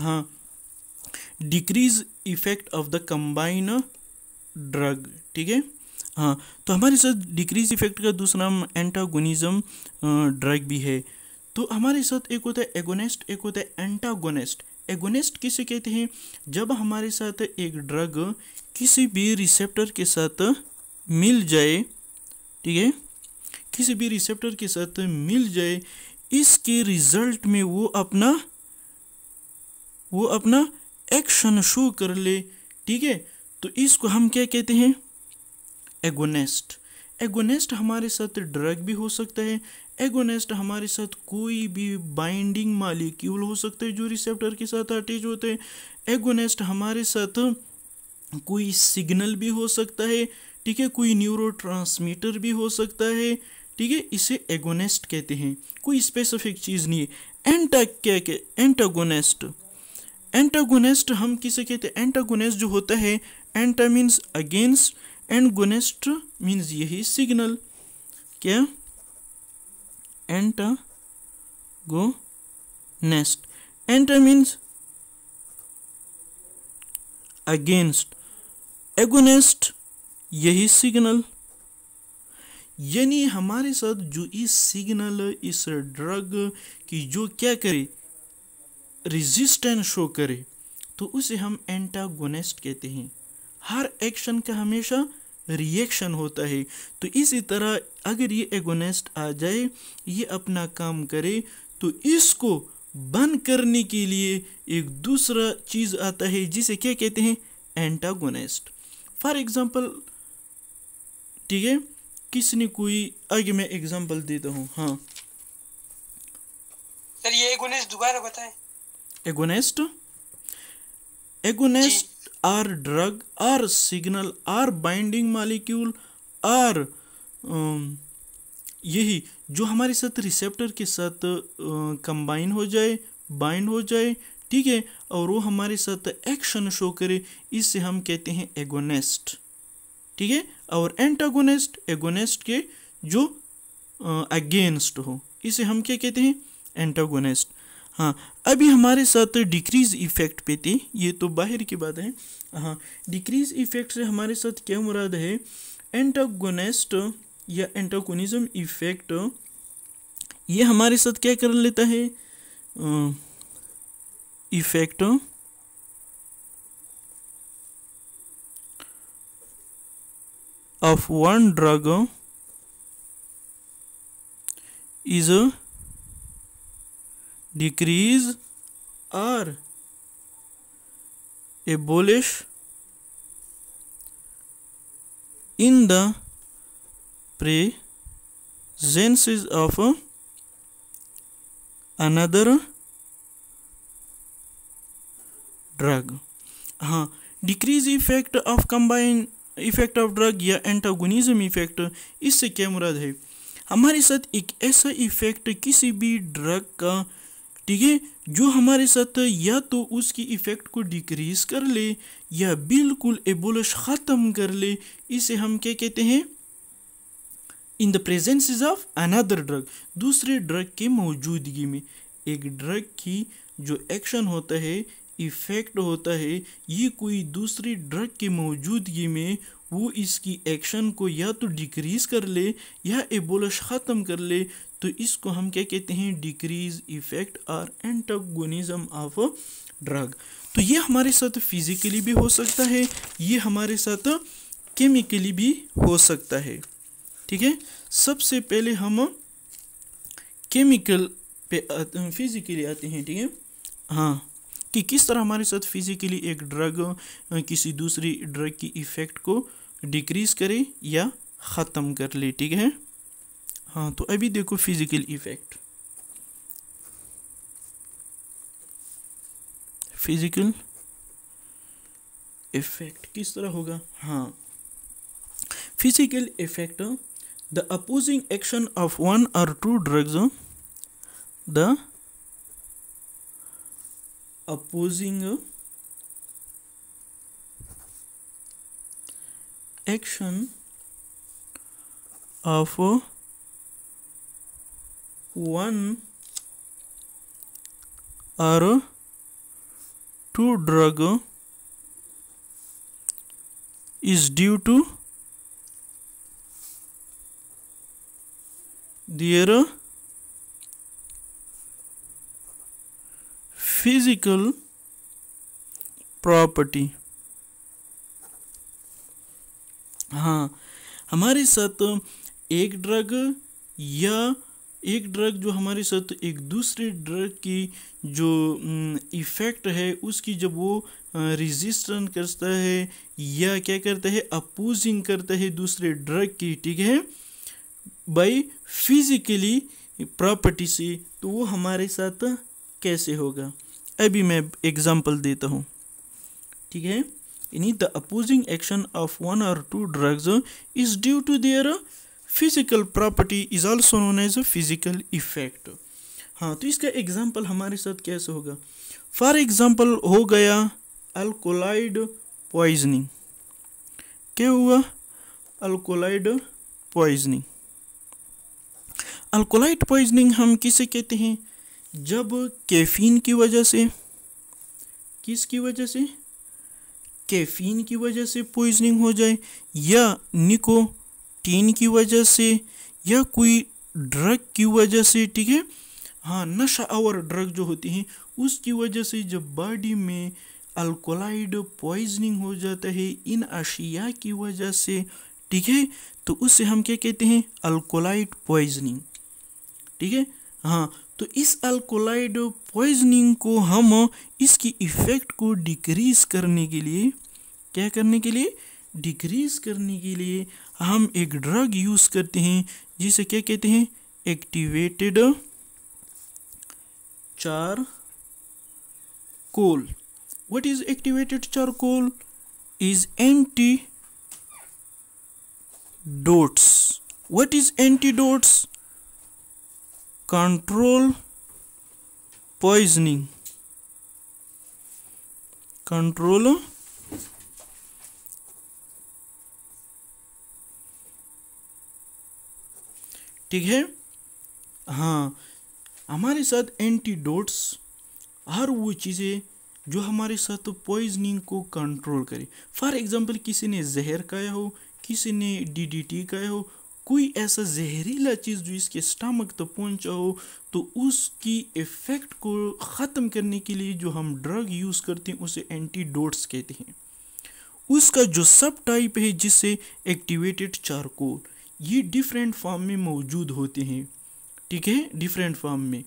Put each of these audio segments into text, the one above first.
हाँ decrease effect of the combine drug ठीक है हाँ तो हमारे साथ डिक्रीज इफेक्ट का दूसरा नाम एंटागोनिज्म ड्रग भी है तो हमारे साथ एक होता है एगोनेस्ट एक होता है एंटागोनेस्ट एगोनेस्ट किसे कहते हैं जब हमारे साथ एक ड्रग किसी भी रिसेप्टर के साथ मिल जाए ठीक है किसी भी रिसेप्टर के साथ मिल जाए इसके रिजल्ट में वो अपना वो अपना एक्शन शो कर ले ठीक है तो इसको हम क्या कहते हैं एगोनेस्ट एगोनेस्ट हमारे साथ ड्रग भी हो सकता है एगोनेस्ट हमारे साथ कोई भी बाइंडिंग मालिक्यूल हो सकता है जो रिसेप्टर के साथ अटैच होते हैं एगोनेस्ट हमारे साथ कोई सिग्नल भी हो सकता है ठीक है कोई न्यूरो भी हो सकता है ठीक है इसे एगोनेस्ट कहते हैं कोई स्पेसिफिक चीज़ नहीं है एंटा क्या एंटागोनेस्ट एंटागोनिस्ट हम किसे कहते हैं एंटागोनिस्ट जो होता है anta means against and means यही सिग्नल क्या antagonist anta means against agonist यही सिग्नल यानी हमारे साथ जो इस सिग्नल इस ड्रग की जो क्या करे रेजिस्टेंस शो करे तो उसे हम एंटागोनिस्ट कहते हैं हर एक्शन का हमेशा रिएक्शन होता है तो इसी तरह अगर ये एगोनिस्ट आ जाए ये अपना काम करे तो इसको बंद करने के लिए एक दूसरा चीज़ आता है जिसे क्या कहते हैं एंटागोनिस्ट फॉर एग्ज़ाम्पल ठीक है किसने कोई आगे मैं एग्जाम्पल देता हूँ हाँ सर ये एगोनिस्ट दोबारा बताएं agonist agonist are drug or signal or binding molecule or यही जो हमारे साथ रिसेप्टर के साथ कंबाइन हो जाए बाइंड हो जाए ठीक है और वो हमारे साथ एक्शन शो करे इससे हम कहते हैं एगोनेस्ट ठीक है और एंटागोनेस्ट एगोनेस्ट के जो अगेंस्ट हो इसे हम क्या कहते हैं एंटागोनेस्ट हाँ अभी हमारे साथ डिक्रीज इफेक्ट पे थे ये तो बाहर की बात है हाँ डिक्रीज इफेक्ट से हमारे साथ क्या मुराद है एंटागोनिस्ट या एंटागोनिज्म इफेक्ट ये हमारे साथ क्या कर लेता है effect of one drug is decrease or abolish in the presence of another drug हाँ decrease effect of combine effect of drug या एंटागोनिज्म इफेक्ट इससे क्या मुराद है हमारे साथ एक ऐसा इफेक्ट किसी भी ड्रग का ठीक है जो हमारे साथ या तो उसकी इफ़ेक्ट को डिक्रीज़ कर ले या बिल्कुल एबोलिश ख़त्म कर ले इसे हम क्या कहते हैं in the presences of another drug दूसरे ड्रग के मौजूदगी में एक ड्रग की जो एक्शन होता है इफ़ेक्ट होता है ये कोई दूसरी ड्रग की मौजूदगी में वो इसकी एक्शन को या तो डिक्रीज़ कर ले या एबोलश ख़त्म कर ले तो इसको हम क्या कहते हैं डिक्रीज इफेक्ट और एंटागोनिज्म ऑफ ड्रग तो ये हमारे साथ फिज़िकली भी हो सकता है ये हमारे साथ केमिकली भी हो सकता है ठीक है सबसे पहले हम केमिकल पे फिज़िकली आते हैं ठीक है हाँ कि किस तरह हमारे साथ फिज़िकली एक ड्रग किसी दूसरी ड्रग की इफ़ेक्ट को डिक्रीज़ करे या ख़त्म कर ले ठीक है हाँ तो अभी देखो फिज़िकल इफ़ेक्ट फिज़िकल इफ़ेक्ट किस तरह होगा हाँ physical effect the opposing action of one और two drugs the opposing action of one or two drug is due to their physical property हाँ हमारे साथ एक ड्रग या एक ड्रग जो हमारे साथ एक दूसरे ड्रग की जो इफ़ेक्ट है उसकी जब वो रिजिस्टन करता है या क्या करता है अपोजिंग करता है दूसरे ड्रग की ठीक है बाई फिज़िकली प्रॉपर्टी से तो वो हमारे साथ कैसे होगा अभी मैं एग्ज़ाम्पल देता हूँ ठीक है यानी the opposing action of one और two drugs is due to their physical property is also known as a physical effect हाँ तो इसका एग्ज़ाम्पल हमारे साथ कैसे होगा फॉर एग्ज़ाम्पल हो गया अल्कोलाइड पॉइजनिंग क्या हुआ अल्कोलाइड पॉइजनिंग अल्कोलाइड पॉइजनिंग हम किसे कहते हैं जब कैफीन की वजह से किसकी वजह से कैफीन की वजह से पॉइजनिंग हो जाए या निको टीन की वजह से या कोई ड्रग की वजह से ठीक है हाँ नशा और ड्रग जो होती हैं उसकी वजह से जब बॉडी में अल्कोलाइड पॉइजनिंग हो जाता है इन अशिया की वजह से ठीक है तो उससे हम क्या कहते हैं अल्कोलाइड पॉइजनिंग ठीक है हाँ तो इस अल्कोलाइड पॉइजनिंग को हम इसकी इफ़ेक्ट को डिक्रीज़ करने के लिए क्या करने के लिए डिक्रीज़ करने के लिए हम एक ड्रग यूज करते हैं जिसे क्या कहते हैं एक्टिवेटेड चार कोल what is activated charcoal is antidotes what is antidotes control poisoning control ठीक है हाँ हमारे साथ एंटीडोट्स हर वो चीज़ें जो हमारे साथ पॉइजनिंग को कंट्रोल करे फॉर एग्ज़ाम्पल किसी ने जहर खाया हो किसी ने डीडीटी खाया हो कोई ऐसा जहरीला चीज़ जो इसके स्टमक तक तो पहुंचा हो तो उसकी इफ़ेक्ट को ख़त्म करने के लिए जो हम ड्रग यूज़ करते हैं उसे एंटीडोट्स कहते हैं उसका जो सब टाइप है जिसे एक्टिवेटेड चारकोल ये डिफरेंट फॉर्म में मौजूद होते हैं ठीक है डिफरेंट फॉर्म में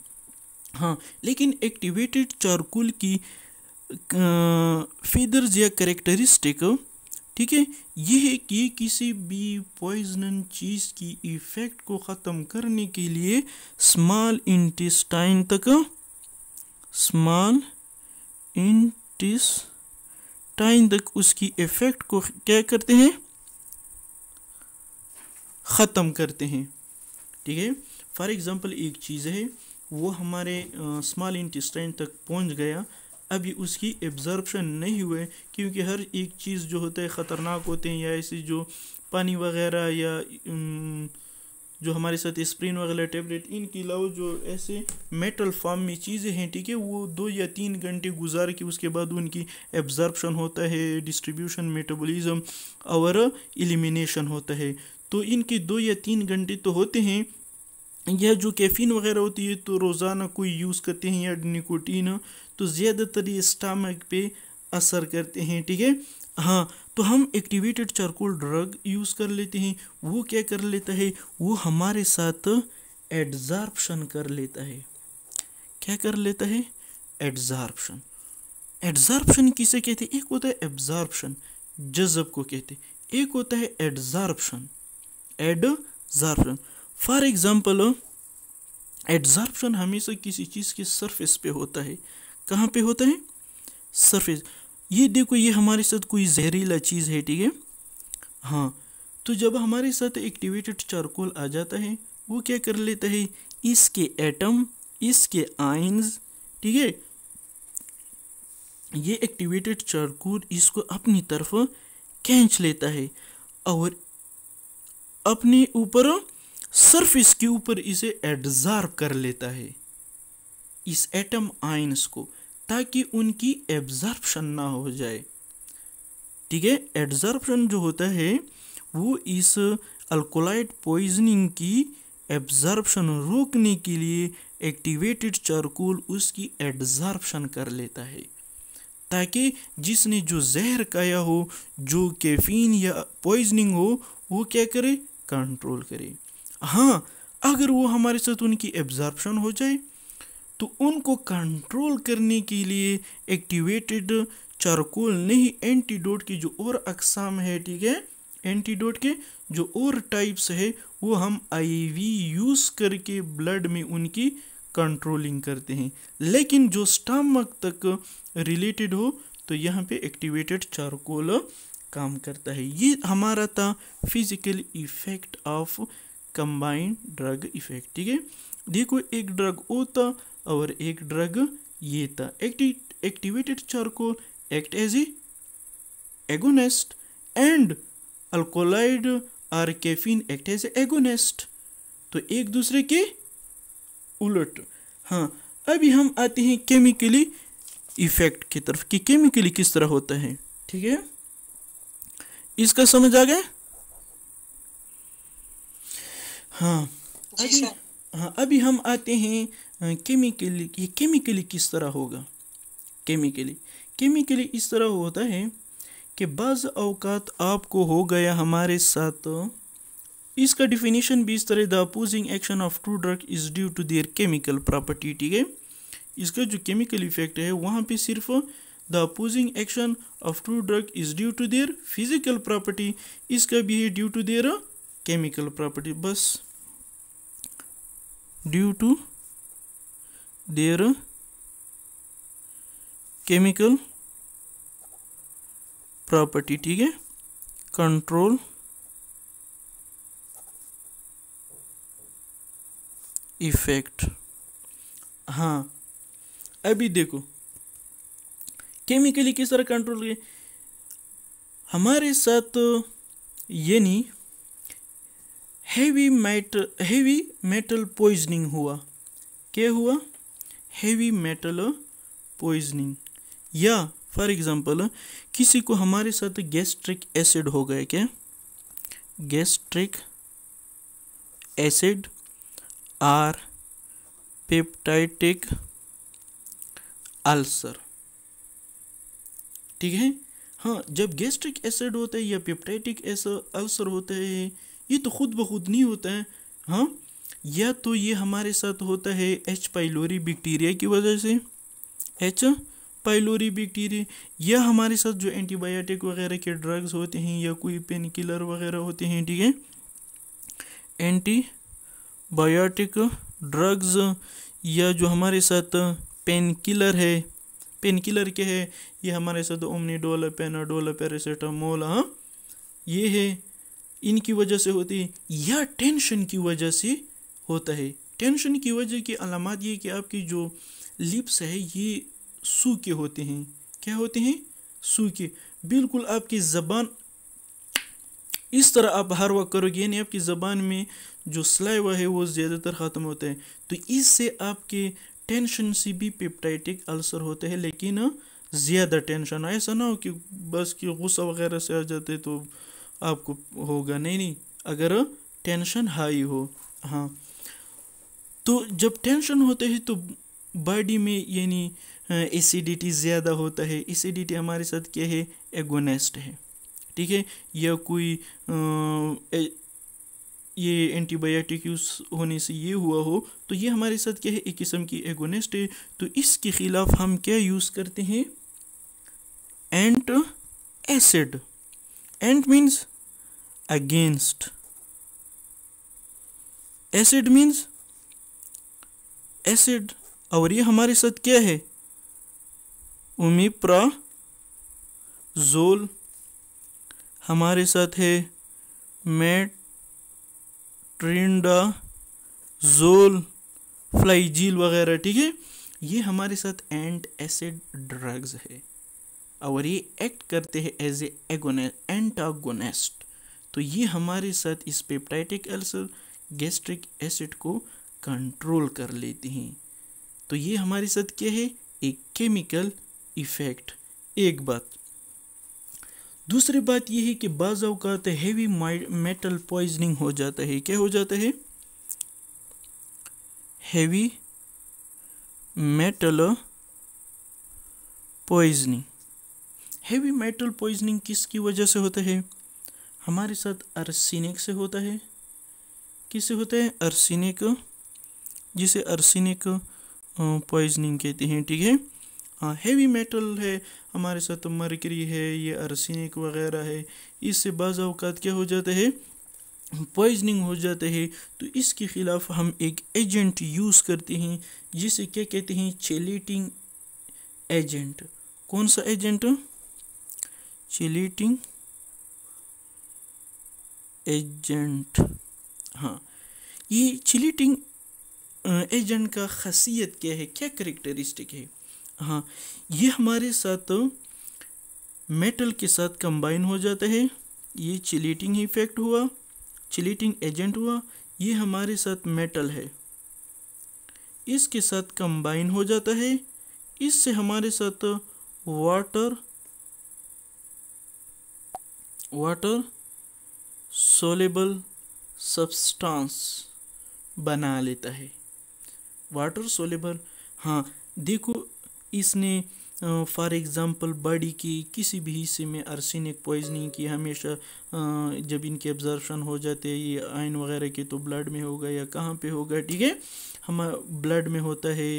हाँ लेकिन एक्टिवेटेड चारकुल की फीदर्स या करेक्टरिस्टिक ठीक है यह है कि किसी भी पॉइजनन चीज़ की इफ़ेक्ट को ख़त्म करने के लिए स्मॉल इंटेस्टाइन तक स्मॉल इंटेस्टाइन तक उसकी इफ़ेक्ट को क्या करते हैं ख़त्म करते हैं ठीक है फॉर एग्ज़ाम्पल एक चीज़ है वो हमारे स्मॉल इंटेस्टाइन तक पहुंच गया अभी उसकी एब्जॉर्बशन नहीं हुए क्योंकि हर एक चीज़ जो होता है ख़तरनाक होते हैं या ऐसी जो पानी वगैरह या जो हमारे साथ स्प्रिन वगैरह टेबलेट इनके अलावा जो ऐसे मेटल फॉर्म में चीज़ें हैं ठीक है वो दो या तीन घंटे गुजार के उसके बाद उनकी एब्जॉर्बशन होता है डिस्ट्रीब्यूशन मेटाबॉलिज्म और एलिमिनेशन होता है तो इनके दो या तीन घंटे तो होते हैं यह जो कैफ़ीन वगैरह होती है तो रोज़ाना कोई यूज़ करते हैं या निकोटीन तो ज़्यादातर ये स्टामक पे असर करते हैं ठीक है हाँ तो हम एक्टिवेटेड चारकोल ड्रग यूज़ कर लेते हैं वो क्या कर लेता है वो हमारे साथ एड्जार्प्शन कर लेता है क्या कर लेता है एड्जार्प्शन एड्जार्प्शन किसे कहते हैं एक होता है एब्जार्प्शन जजब को कहते हैं एक होता है एड्जार्प्शन एडजर्प्शन फॉर एग्ज़ाम्पल एडजर्प्शन हमेशा किसी चीज़ के सरफेस पे होता है कहाँ पे होता है सरफेस ये देखो ये हमारे साथ कोई जहरीला चीज़ है ठीक है हाँ तो जब हमारे साथ एक्टिवेटेड चारकोल आ जाता है वो क्या कर लेता है इसके एटम इसके आइन्स ठीक है ये एक्टिवेटेड चारकोल इसको अपनी तरफ खींच लेता है और अपने ऊपर सरफेस के ऊपर इसे एब्जॉर्ब कर लेता है इस एटम आइंस को ताकि उनकी एब्जॉर्प्शन ना हो जाए ठीक है एब्जॉर्प्शन जो होता है वो इस अल्कोलाइट पॉइजनिंग की एब्जॉर्प्शन रोकने के लिए एक्टिवेटेड चारकोल उसकी एब्जॉर्प्शन कर लेता है ताकि जिसने जो जहर खाया हो जो कैफीन या पॉइजनिंग हो वो क्या करे कंट्रोल करें हाँ अगर वो हमारे साथ उनकी एब्जॉर्प्शन हो जाए तो उनको कंट्रोल करने के लिए एक्टिवेटेड चारकोल नहीं एंटीडोट की जो और अकसाम है ठीक है एंटीडोट के जो और टाइप्स है वो हम आईवी यूज़ करके ब्लड में उनकी कंट्रोलिंग करते हैं लेकिन जो स्टमक तक रिलेटेड हो तो यहाँ पे एक्टिवेटेड चारकोल काम करता है ये हमारा था physical effect of combined drug effect ठीक है देखो एक ड्रग ओ था और एक ड्रग ये था acti activated charcoal act as a agonist and alkaloid or caffeine act as agonist तो एक दूसरे के उलट हाँ अभी हम आते हैं केमिकली इफेक्ट की तरफ कि केमिकली किस तरह होता है ठीक है इसका समझ आ गया हाँ अभी हाँ अभी हम आते हैं केमिकली ये केमिकली किस तरह होगा केमिकली केमिकली इस तरह होता है कि बाज़ अवकात आपको हो गया हमारे साथ तो इसका डिफिनीशन भी इस तरह the opposing action of two drug is due to their chemical property ठीक है इसका जो केमिकल इफेक्ट है वहाँ पे सिर्फ the opposing action of two drug is due to their physical property इसका भी है due to their chemical property बस due to their chemical property ठीक है कंट्रोल इफेक्ट हाँ अभी देखो केमिकली किस तरह कंट्रोल किए हमारे साथ यानी heavy metal heavy metal poisoning हुआ क्या हुआ हैवी मेटल पॉइजनिंग या फॉर एग्जांपल किसी को हमारे साथ गैस्ट्रिक एसिड हो गया क्या gastric acid or peptic ulcer ठीक है हाँ जब गैस्ट्रिक एसिड होता है या पेप्टाइटिक अल्सर होता है ये तो खुद ब खुद नहीं होता है हाँ या तो ये हमारे साथ होता है एच पाइलोरी बैक्टीरिया की वजह से एच पाइलोरी बैक्टीरिया या हमारे साथ जो एंटीबायोटिक वगैरह के ड्रग्स होते हैं या कोई पेन किलर वगैरह होते हैं ठीक है एंटी बायोटिक ड्रग्स या जो हमारे साथ पेन किलर है पेन किलर के है ये हमारे साथ ओमनीडोल है पेनाडोल पैरासीटामोल हाँ ये है इनकी वजह से होती है या टेंशन की वजह से होता है टेंशन की वजह की अलामत ये कि आपकी जो लिप्स है ये सूखे होते हैं क्या होते हैं सूखे बिल्कुल आपकी ज़बान इस तरह आप हर वक्त करोगे यानी आपकी ज़बान में जो स्लाइवा है वो ज़्यादातर ख़त्म होता है तो इससे आपके टेंशन से भी पेप्टाइटिक अल्सर होते हैं लेकिन ज़्यादा टेंशन ऐसा ना हो कि बस कि गुस्सा वगैरह से आ जाते तो आपको होगा नहीं नहीं अगर टेंशन हाई हो हाँ तो जब टेंशन होते हैं तो बॉडी में यानी एसिडिटी ज़्यादा होता है एसिडिटी हमारे साथ क्या है एगोनेस्ट है ठीक है या कोई आ, ए, ये एंटीबायोटिक यूज़ होने से ये हुआ हो तो ये हमारे साथ क्या है एक किस्म की एगोनिस्ट है तो इसके ख़िलाफ़ हम क्या यूज़ करते हैं antacid ant means against acid means acid और ये हमारे साथ क्या है उमिप्रा जोल हमारे साथ है मेट ट्रिंडा जोल फ्लाइजील वगैरह ठीक है ये हमारे साथ एंड एसिड ड्रग्स है और ये एक्ट करते हैं एज ए एंटागोनेस्ट तो ये हमारे साथ इस पेप्टाइटिक अल्सर गैस्ट्रिक एसिड को कंट्रोल कर लेते हैं तो ये हमारे साथ क्या है एक केमिकल इफेक्ट एक बात दूसरी बात यह है कि बाजात हेवी मेटल पॉइजनिंग हो जाता है क्या हो जाता है heavy metal poisoning heavy metal poisoning किसकी वजह से होता है हमारे साथ अर्सिनिक से होता है किससे होता है अर्सिनिक जिसे अर्सिनिक पॉइजनिंग कहते हैं ठीक है हेवी मेटल है हमारे साथ मरकरी है ये आर्सेनिक वगैरह है इससे बाज़ अवकात क्या हो जाता है पॉइजनिंग हो जाता है तो इसके ख़िलाफ़ हम एक एजेंट यूज़ करते हैं जिसे क्या कहते हैं चेलेटिंग एजेंट कौन सा एजेंट चेलेटिंग एजेंट हाँ ये चिलीटिंग एजेंट का खासियत क्या है क्या करेक्टरिस्टिक है हाँ ये हमारे साथ मेटल के साथ कंबाइन हो जाता है ये चिलीटिंग इफेक्ट हुआ चिलीटिंग एजेंट हुआ ये हमारे साथ मेटल है इसके साथ कंबाइन हो जाता है इससे हमारे साथ वाटर वाटर सोलेबल सब्सटेंस बना लेता है वाटर सोलेबल हाँ देखो इसने फॉर एग्ज़ाम्पल बॉडी के किसी भी हिस्से में अर्सेनिक पॉइजनिंग की हमेशा जब इनके ऑब्जर्वेशन हो जाते हैं ये आयन वगैरह के तो ब्लड में होगा या कहाँ पे होगा ठीक है हम ब्लड में होता है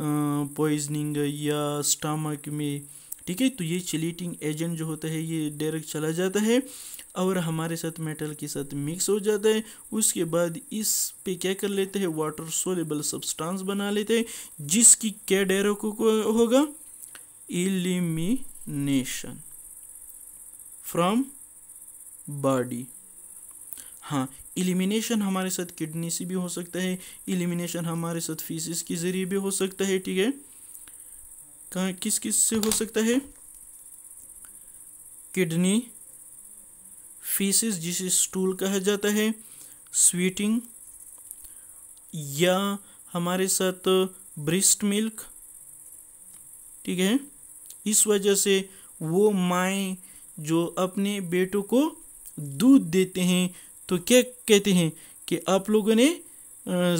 पॉइजनिंग या स्टामक में ठीक है तो ये चिलीटिंग एजेंट जो होता है ये डायरेक्ट चला जाता है और हमारे साथ मेटल के साथ मिक्स हो जाता है उसके बाद इस पे क्या कर लेते हैं वाटर सोलेबल सब्सटेंस बना लेते हैं जिसकी क्या डेरो को, होगा एलिमिनेशन फ्रॉम बॉडी हाँ एलिमिनेशन हमारे साथ किडनी से भी हो सकता है एलिमिनेशन हमारे साथ फीसिस के ज़रिए भी हो सकता है ठीक है कहाँ किस किस से हो सकता है किडनी फीसिस जिसे स्टूल कहा जाता है स्वीटिंग या हमारे साथ ब्रिस्ट मिल्क ठीक है इस वजह से वो माए जो अपने बेटों को दूध देते हैं तो क्या कहते हैं कि आप लोगों ने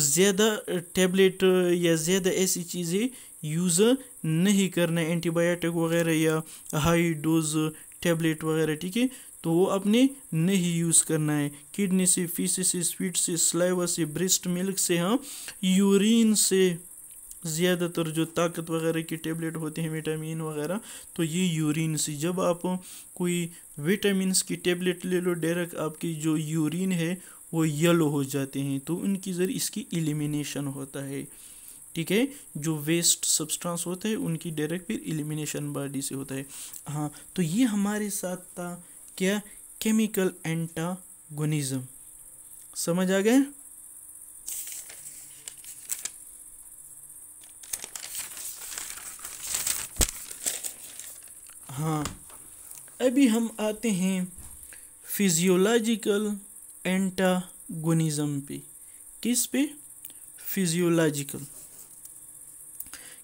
ज़्यादा टेबलेट या ज़्यादा ऐसी चीज़ें यूज़ नहीं करना एंटीबायोटिक वगैरह या हाई डोज टेबलेट वगैरह ठीक है तो वो अपने नहीं यूज़ करना है किडनी से फीस से स्वीट से स्लाइवा से ब्रेस्ट मिल्क से हम हाँ, यूरिन से ज़्यादातर जो ताकत वगैरह की टेबलेट होते हैं विटामिन वगैरह तो ये यूरिन से जब आप कोई विटामिन की टेबलेट ले लो डायरेक्ट आपकी जो यूरिन है वो येलो हो जाते हैं तो उनकी ज़रिए इसकी एलिमिनेशन होता है ठीक है जो वेस्ट सब्सटेंस होते हैं उनकी डायरेक्ट फिर एलिमिनेशन बॉडी से होता है हाँ तो ये हमारे साथ था क्या केमिकल एंटागोनिज्म समझ आ गए हाँ अभी हम आते हैं फिजियोलॉजिकल एंटागोनिज्म पे किस पे फिजियोलॉजिकल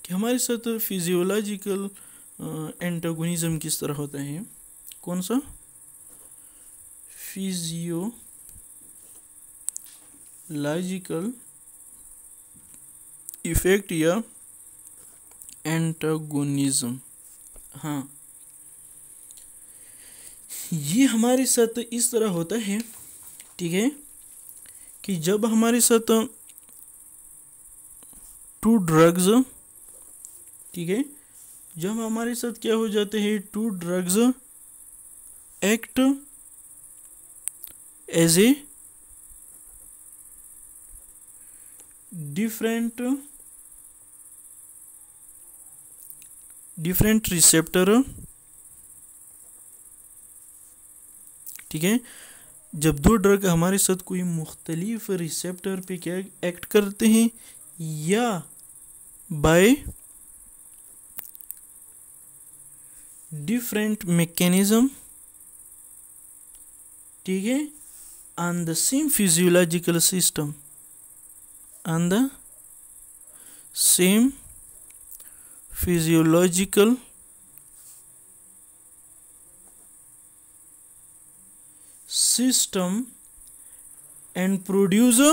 कि हमारे साथ फिजियोलॉजिकल एंटागोनिज्म किस तरह होता है कौन सा फिजियोलॉजिकल इफेक्ट या एंटागोनिज्म हाँ ये हमारे साथ इस तरह होता है ठीक है कि जब हमारे साथ टू ड्रग्स ठीक है जब हमारे साथ क्या हो जाते हैं two drugs act as a different different receptor ठीक है जब दो ड्रग हमारे साथ कोई मुख्तलिफ रिसेप्टर पे क्या एक्ट करते हैं या बाय डिफरेंट मैकेनिज्म ठीक है and the same physiological system and the same physiological system and producer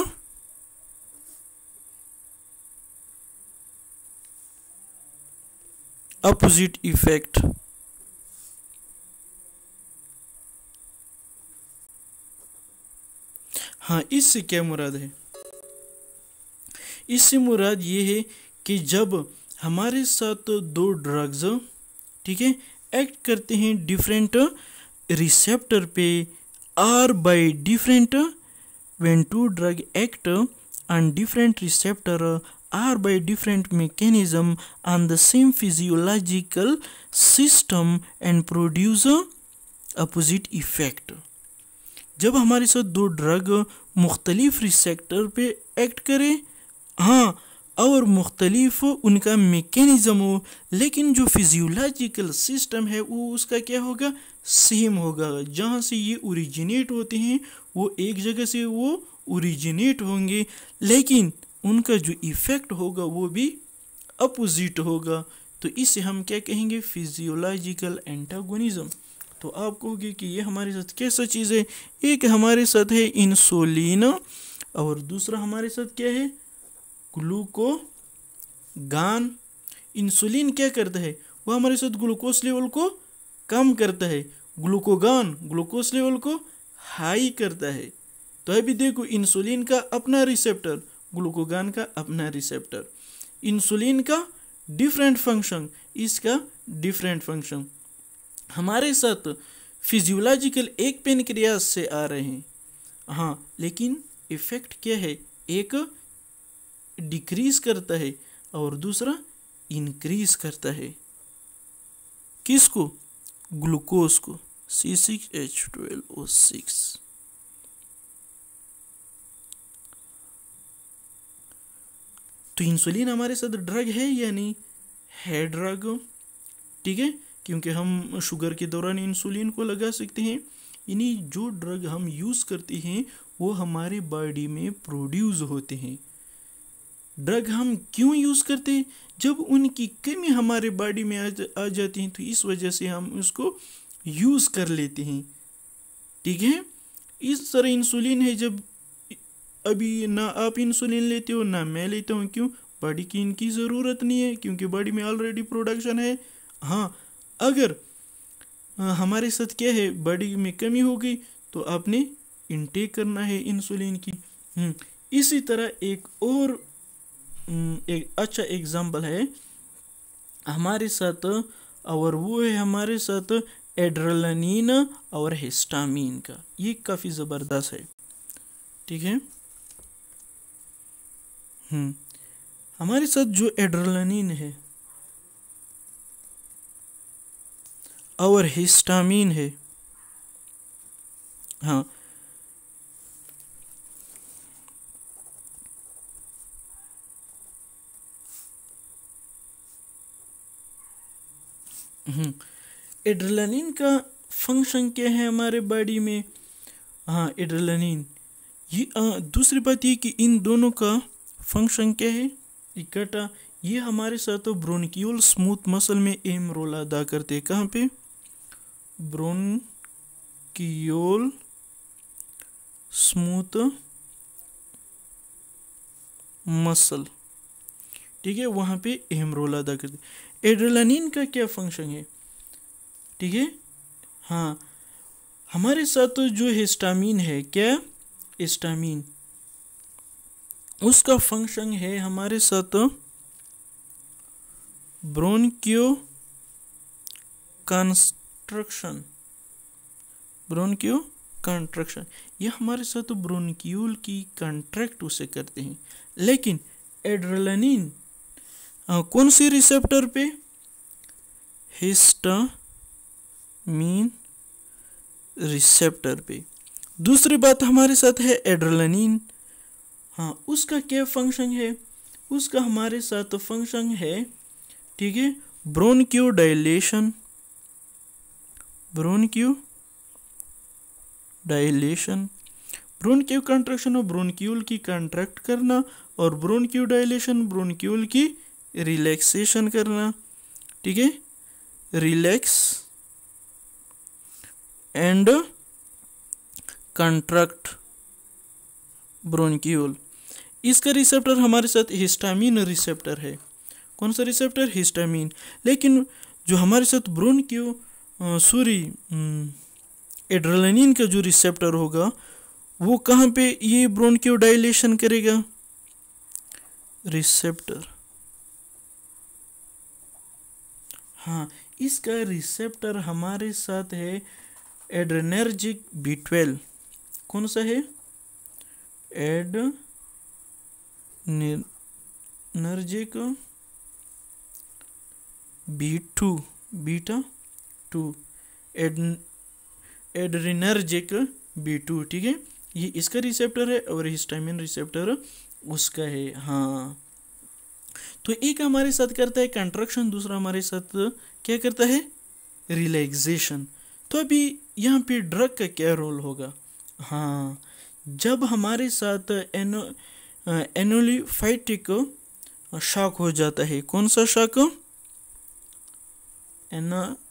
opposite effect हाँ इससे क्या मुराद है इससे मुराद ये है कि जब हमारे साथ दो ड्रग्स ठीक है एक्ट करते हैं डिफरेंट रिसेप्टर पे or by different when two drug act on different receptor or by different mechanism on the same physiological system and produce opposite effect जब हमारे साथ दो ड्रग मुख्तलिफ रिसेक्टर पे एक्ट करें हाँ और मुख्तलिफ उनका मेकेनिज़म हो लेकिन जो फिजियोलॉजिकल सिस्टम है वो उसका क्या होगा सेम होगा जहाँ से ये ओरिजिनेट होते हैं वो एक जगह से वो ओरिजिनेट होंगे लेकिन उनका जो इफ़ेक्ट होगा वो भी अपोजिट होगा तो इसे हम क्या कहेंगे फिजियोलॉजिकल एंटागोनिज़म तो आप कहोगे कि ये हमारे साथ कैसा चीज़ है एक हमारे साथ है इंसुलिन और दूसरा हमारे साथ क्या है ग्लूको गान इंसुलिन क्या करता है वह हमारे साथ ग्लूकोस लेवल को कम करता है ग्लूकोगान ग्लूकोस लेवल को हाई करता है तो अभी देखो इंसुलिन का अपना रिसेप्टर ग्लूकोगान का अपना रिसेप्टर इंसुलिन का डिफरेंट फंक्शन इसका डिफरेंट फंक्शन हमारे साथ फिजियोलॉजिकल एक पेन क्रिया से आ रहे हैं हाँ लेकिन इफेक्ट क्या है एक डिक्रीज करता है और दूसरा इंक्रीज करता है किसको ग्लूकोज को C six H twelve O six तो इंसुलिन हमारे साथ ड्रग है या नहीं है ड्रग ठीक है क्योंकि हम शुगर के दौरान इंसुलिन को लगा सकते हैं यानी जो ड्रग हम यूज़ करते हैं वो हमारे बॉडी में प्रोड्यूस होते हैं ड्रग हम क्यों यूज़ करते हैं जब उनकी कमी हमारे बॉडी में आ जाती है तो इस वजह से हम उसको यूज़ कर लेते हैं ठीक है इस तरह इंसुलिन है जब अभी ना आप इंसुलिन लेते हो ना मैं लेता हूँ क्यों बॉडी की इनकी ज़रूरत नहीं है क्योंकि बॉडी में ऑलरेडी प्रोडक्शन है हाँ अगर हमारे साथ क्या है बॉडी में कमी हो गई तो आपने इनटेक करना है इंसुलिन की हम्म, इसी तरह एक और हम्म, एक अच्छा एग्जाम्पल है हमारे साथ और वो है हमारे साथ एड्रलिन और हिस्टामिन का ये काफ़ी ज़बरदस्त है ठीक है हम्म, हमारे साथ जो एड्रलिन है और हिस्टामिन है हाँ हम्म। एड्रेलिन का फंक्शन क्या है हमारे बॉडी में हाँ एड्रेलिन ये आ, दूसरी बात ये कि इन दोनों का फंक्शन क्या है इकट्ठा ये हमारे साथ तो स्मूथ मसल में एम रोल अदा करते हैं कहाँ पे ब्रोंकियोल स्मूथ मसल ठीक है वहाँ पे अहम रोल अदा करते एड्रेलानिन का क्या फंक्शन है ठीक है हाँ हमारे साथ जो हिस्टामिन है क्या हिस्टामिन उसका फंक्शन है हमारे साथ bronchoconstriction bronchoconstriction यह हमारे साथ ब्रोनक्यूल की कंट्रैक्ट उसे करते हैं लेकिन एड्रेलनिन कौन से रिसेप्टर पे हिस्टामीन रिसेप्टर पे दूसरी बात हमारे साथ है एड्रेलनिन हाँ उसका क्या फंक्शन है उसका हमारे साथ फंक्शन है ठीक है bronchodilation broncho dilation bronchial contraction और ब्रोनक्यूल की कंट्रैक्ट करना और bronchial dilation ब्रोनक्यूल की रिलैक्सेशन करना theek hai relax and contract bronchiole इसका रिसेप्टर हमारे साथ हिस्टामिन रिसेप्टर है कौन सा रिसेप्टर हिस्टामिन लेकिन जो हमारे साथ ब्रोनक्यू सॉरी एड्रेलिन का जो रिसेप्टर होगा वो कहाँ पे ये डायलेशन करेगा रिसेप्टर हाँ इसका रिसेप्टर हमारे साथ है एड्रेनर्जिक बी ट्वेल्व कौन सा है adrenergic B two beta two adrenergic B two ठीक है ये इसका रिसेप्टर है और हिस्टामिन रिसेप्टर उसका है हाँ तो एक हमारे साथ करता है कंट्रक्शन दूसरा हमारे साथ क्या करता है रिलैक्सेशन तो अभी यहाँ पे ड्रग का क्या रोल होगा हाँ जब हमारे साथ एनो एनोलीफाइटिक शॉक हो जाता है कौन सा शॉक एना